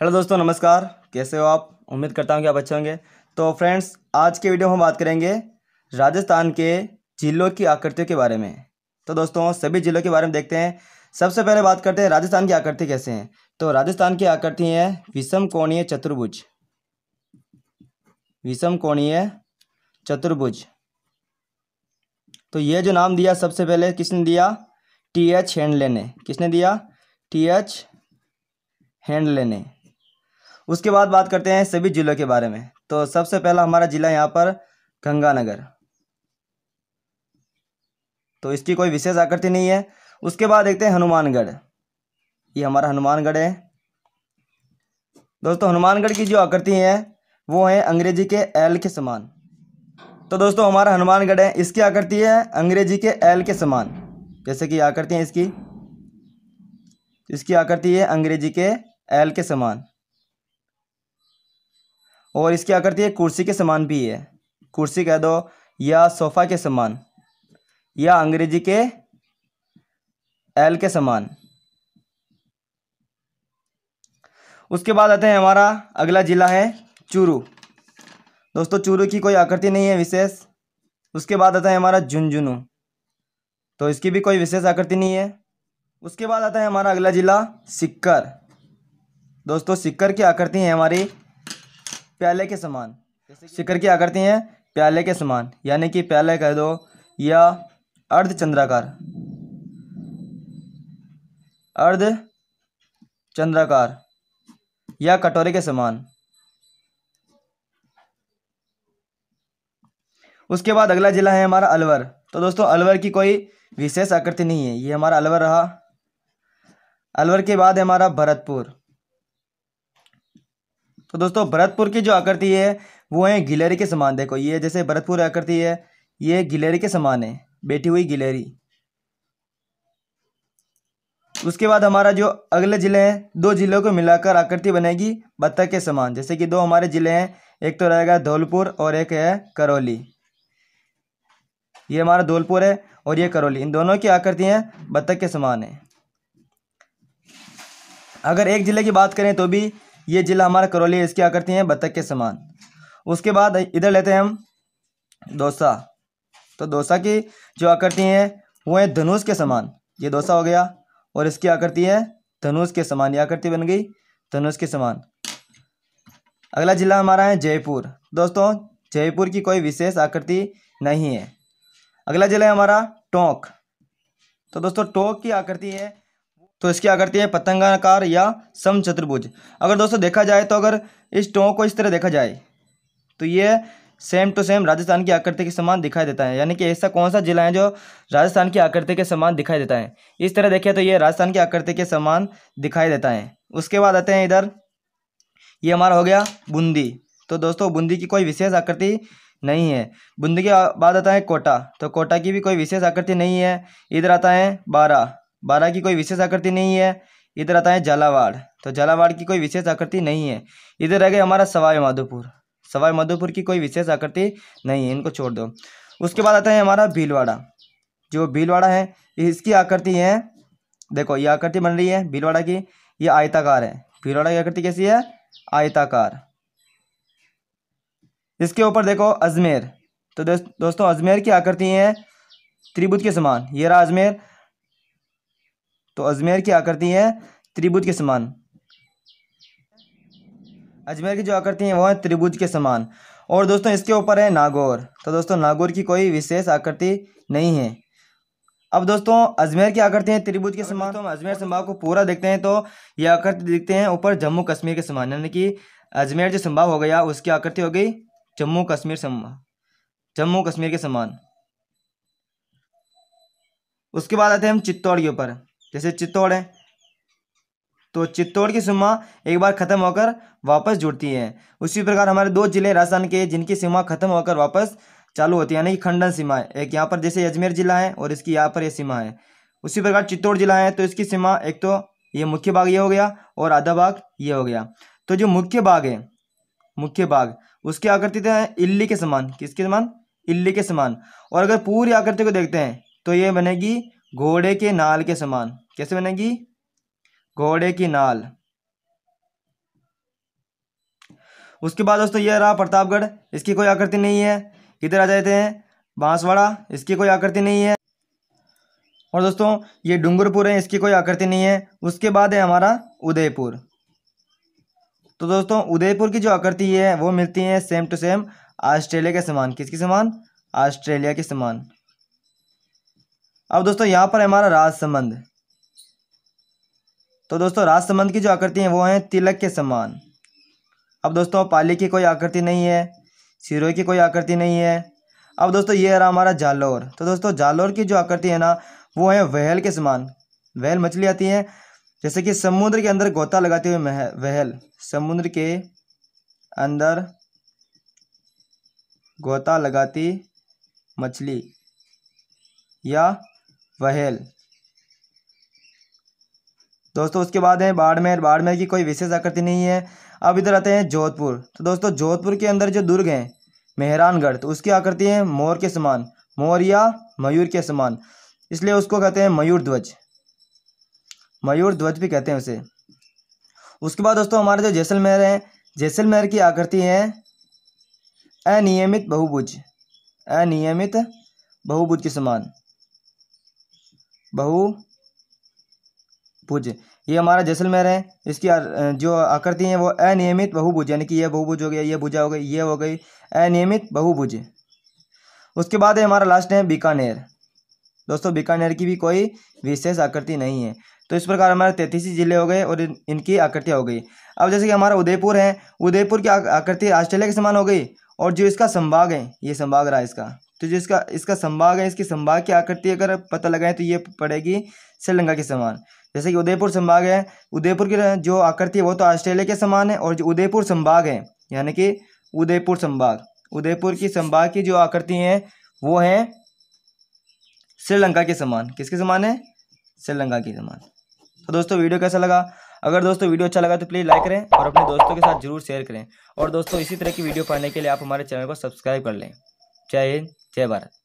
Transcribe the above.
hello दोस्तों नमस्कार कैसे हो आप उम्मीद करता हूँ कि आप अच्छे होंगे तो फ्रेंड्स आज के वीडियो में हम बात करेंगे राजस्थान के जिलों की आकृतियों के बारे में तो दोस्तों सभी जिलों के बारे में देखते हैं सबसे पहले बात करते हैं राजस्थान की आकृति कैसे हैं तो राजस्थान की आकृति है विषम कोणीय चतुर्भुज विषम कोणीय चतुर्भुज तो ये जो नाम दिया सबसे पहले किसने दिया टी एच हैंडले ने किसने दिया टी एच हैंडले ने उसके बाद बात करते हैं सभी जिलों के बारे में तो सबसे पहला हमारा जिला यहाँ पर गंगानगर तो इसकी कोई विशेष आकृति नहीं है उसके बाद देखते हैं हनुमानगढ़ ये हमारा हनुमानगढ़ है दोस्तों हनुमानगढ़ की जो आकृति है वो है अंग्रेजी के एल के समान तो दोस्तों हमारा हनुमानगढ़ है इसकी आकृति है अंग्रेजी के एल के समान जैसे कि आकृति है इसकी इसकी आकृति है अंग्रेजी के एल के समान और इसकी आकृति तो एक कुर्सी के समान भी है कुर्सी कह दो या सोफ़ा के समान या अंग्रेजी के एल के समान उसके बाद आते हैं हमारा अगला जिला है चूरू दोस्तों चूरू की कोई आकृति नहीं है विशेष उसके बाद आता है हमारा झुंझुनू तो इसकी भी कोई विशेष आकृति नहीं है उसके बाद आता है हमारा अगला जिला सिक्कर दोस्तों सिक्कर की आकृति है हमारी प्याले के समान शिखर क्या करती हैं प्याले के समान यानी कि प्याले कह दो या अर्ध चंद्राकार अर्ध चंद्राकार या कटोरे के समान उसके बाद अगला जिला है हमारा अलवर तो दोस्तों अलवर की कोई विशेष आकृति नहीं है ये हमारा अलवर रहा अलवर के बाद है हमारा भरतपुर तो दोस्तों भरतपुर की जो आकृति है वो है गिलहरी के समान देखो ये जैसे भरतपुर आकृति है ये गिलहरी के समान है बैठी हुई गिलहरी उसके बाद हमारा जो अगले ज़िले हैं दो ज़िलों को मिलाकर आकृति बनेगी बत्तख के समान जैसे कि दो हमारे ज़िले हैं एक तो रहेगा धौलपुर और एक है करौली ये हमारा धौलपुर है और ये करौली इन दोनों की आकृतियाँ बत्तख के समान हैं अगर एक ज़िले की बात करें तो भी ये जिला हमारा करौली है इसकी आकृति हैं बत्तख के समान उसके बाद इधर लेते हैं हम दोसा तो दोसा की जो आकृति है वो है धनुष के समान ये दोसा हो गया और इसकी आकृति है धनुष के समान ये आकृति बन गई धनुष के समान अगला जिला हमारा है जयपुर दोस्तों जयपुर की कोई विशेष आकृति नहीं है अगला जिला है हमारा टोंक तो दोस्तों टोंक की आकृति है तो इसकी आकृति है पतंगाकार या समचतुर्भुज अगर दोस्तों देखा जाए तो अगर इस टों को इस तरह देखा जाए तो ये सेम टू सेम राजस्थान की आकृति के समान दिखाई देता है यानी कि ऐसा कौन सा जिला है जो राजस्थान की आकृति के समान दिखाई देता है इस तरह देखें तो ये राजस्थान की आकृति के समान दिखाई देता है उसके बाद आते हैं इधर ये हमारा हो गया बूंदी तो दोस्तों बूंदी की कोई विशेष आकृति नहीं है बूंदी के बाद आता है कोटा तो कोटा की भी कोई विशेष आकृति नहीं है इधर आता है बारह बारह की कोई विशेष आकृति नहीं है इधर आता है झालावाड़ तो झालावाड़ की कोई विशेष आकृति नहीं है इधर रह गए हमारा सवाई माधोपुर सवाई माधोपुर की कोई विशेष आकृति नहीं है इनको छोड़ दो उसके बाद आता है हमारा भीलवाड़ा जो भीलवाड़ा है इसकी आकृति है देखो ये आकृति बन रही है भीलवाड़ा की ये आयताकार है भीलवाड़ा की आकृति कैसी है आयताकार इसके ऊपर देखो अजमेर तो दोस्तों अजमेर की आकृति है त्रिभुज के समान ये रहा अजमेर तो अजमेर की आकृति है त्रिभुज के समान अजमेर की जो आकृति है वो है त्रिभुज के समान और दोस्तों इसके ऊपर है नागौर तो दोस्तों नागौर की कोई विशेष आकृति नहीं है अब दोस्तों अजमेर की आकृति है त्रिभुज के समान तो हम अजमेर संभाग को पूरा देखते हैं तो ये आकृति देखते हैं ऊपर जम्मू कश्मीर के समान यानी कि अजमेर जो संभाग हो गया उसकी आकृति हो गई जम्मू कश्मीर संभाग जम्मू कश्मीर के समान उसके बाद आते हैं हम चित्तौड़ के ऊपर जैसे चित्तौड़ है तो चित्तौड़ की सीमा एक बार ख़त्म होकर वापस जुड़ती है उसी प्रकार हमारे दो जिले राजस्थान के जिनकी सीमा ख़त्म होकर वापस चालू होती है यानी कि खंडन सीमा है एक यहाँ पर जैसे अजमेर जिला है और इसकी यहाँ पर यह सीमा है उसी प्रकार चित्तौड़ जिला है तो इसकी सीमा एक तो ये मुख्य भाग ये हो गया और आधा भाग ये हो गया तो जो मुख्य भाग है मुख्य भाग उसकी आकृति तो है इल्ली के समान किसके समान इल्ली के समान और अगर पूरी आकृति को देखते हैं तो ये बनेगी घोड़े के नाल के समान कैसे बनेगी घोड़े की नाल उसके बाद दोस्तों यह रहा प्रतापगढ़ इसकी कोई आकृति नहीं है इधर आ जाते हैं बांसवाड़ा इसकी कोई आकृति नहीं है और दोस्तों ये डूंगरपुर है इसकी कोई आकृति नहीं है उसके बाद है हमारा उदयपुर तो दोस्तों उदयपुर की जो आकृति है वो मिलती है सेम टू सेम ऑस्ट्रेलिया के समान किसके समान ऑस्ट्रेलिया के समान अब दोस्तों यहाँ पर हमारा राजसमंद तो दोस्तों राजसमंद की जो आकृति है वो है तिलक के समान अब दोस्तों पाली की कोई आकृति नहीं है सिरोही की कोई आकृति नहीं है अब दोस्तों ये रहा हमारा जालोर तो दोस्तों जालोर की जो आकृति है ना वो है वहल के समान वहल मछली आती है जैसे कि समुद्र के अंदर गोता लगाते हुए वहल समुद्र के अंदर गोता लगाती मछली या वहल दोस्तों उसके बाद है बाड़मेर बाड़मेर की कोई विशेष आकृति नहीं है अब इधर आते हैं जोधपुर तो दोस्तों जोधपुर के अंदर जो दुर्ग हैं मेहरानगढ़ तो उसकी आकृति है मोर के समान मोर या मयूर के समान इसलिए उसको कहते हैं मयूर ध्वज मयूर ध्वज भी कहते हैं उसे उसके बाद दोस्तों हमारे जो जैसलमेर है जैसलमेर की आकृति है अनियमित बहुभुज अनियमित बहुभुज के समान बहु भुज ये हमारा जैसलमेर है इसकी जो आकृति है वो अनियमित बहुभुज यानी कि यह बहुभुज हो गया ये भुजा हो गई ये हो गई अनियमित बहुभुज उसके बाद है हमारा लास्ट है बीकानेर दोस्तों बीकानेर की भी कोई विशेष आकृति नहीं है तो इस प्रकार हमारे तैतीस जिले हो गए और इन, इनकी आकृतियाँ हो गई अब जैसे कि हमारा उदयपुर है उदयपुर की आकृति ऑस्ट्रेलिया के समान हो गई और जो इसका संभाग है ये संभाग रहा इसका तो जो इसका इसका संभाग है इसकी संभाग की आकृति अगर पता लगाएं तो ये पड़ेगी श्रीलंका के समान जैसे कि उदयपुर संभाग है उदयपुर की जो आकृति है वो तो ऑस्ट्रेलिया के समान है और जो उदयपुर संभाग है यानी कि उदयपुर संभाग उदयपुर की संभाग की जो आकृति है वो है श्रीलंका के समान किसके समान है श्रीलंका के समान तो दोस्तों वीडियो कैसा लगा अगर दोस्तों वीडियो अच्छा लगा तो प्लीज़ लाइक करें और अपने दोस्तों के साथ जरूर शेयर करें और दोस्तों इसी तरह की वीडियो पाने के लिए आप हमारे चैनल को सब्सक्राइब कर लें जय हिंद जय भारत